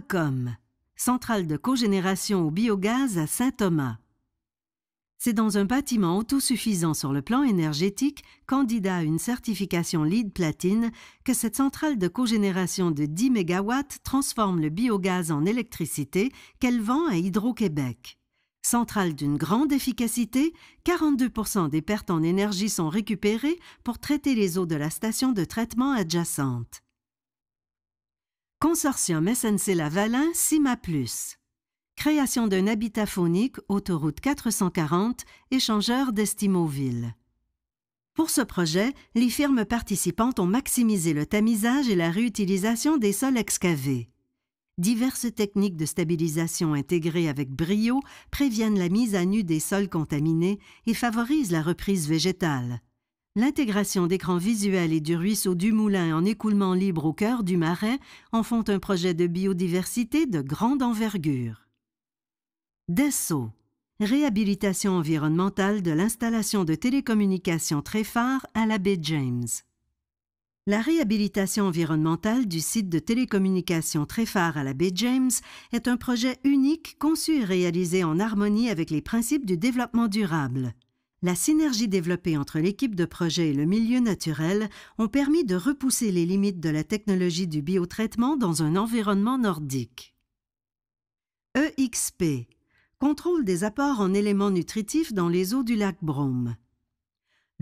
comme centrale de cogénération au biogaz à Saint-Thomas. C'est dans un bâtiment autosuffisant sur le plan énergétique, candidat à une certification LEED platine, que cette centrale de cogénération de 10 MW transforme le biogaz en électricité qu'elle vend à Hydro-Québec. Centrale d'une grande efficacité, 42 des pertes en énergie sont récupérées pour traiter les eaux de la station de traitement adjacente. Consortium SNC-Lavalin CIMA+. Création d'un habitat phonique, autoroute 440, échangeur d'Estimoville. Pour ce projet, les firmes participantes ont maximisé le tamisage et la réutilisation des sols excavés. Diverses techniques de stabilisation intégrées avec brio préviennent la mise à nu des sols contaminés et favorisent la reprise végétale. L'intégration d'écrans visuels et du ruisseau du Moulin en écoulement libre au cœur du marais en font un projet de biodiversité de grande envergure. DESSO Réhabilitation environnementale de l'installation de télécommunications Tréfard à la baie James. La réhabilitation environnementale du site de télécommunications Tréfard à la baie James est un projet unique conçu et réalisé en harmonie avec les principes du développement durable. La synergie développée entre l'équipe de projet et le milieu naturel ont permis de repousser les limites de la technologie du biotraitement dans un environnement nordique. EXP Contrôle des apports en éléments nutritifs dans les eaux du lac Brome.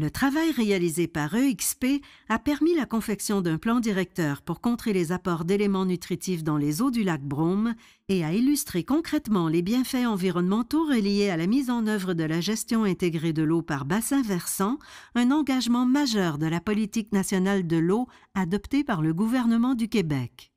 Le travail réalisé par EXP a permis la confection d'un plan directeur pour contrer les apports d'éléments nutritifs dans les eaux du lac Brome et a illustré concrètement les bienfaits environnementaux reliés à la mise en œuvre de la gestion intégrée de l'eau par bassin versant, un engagement majeur de la politique nationale de l'eau adoptée par le gouvernement du Québec.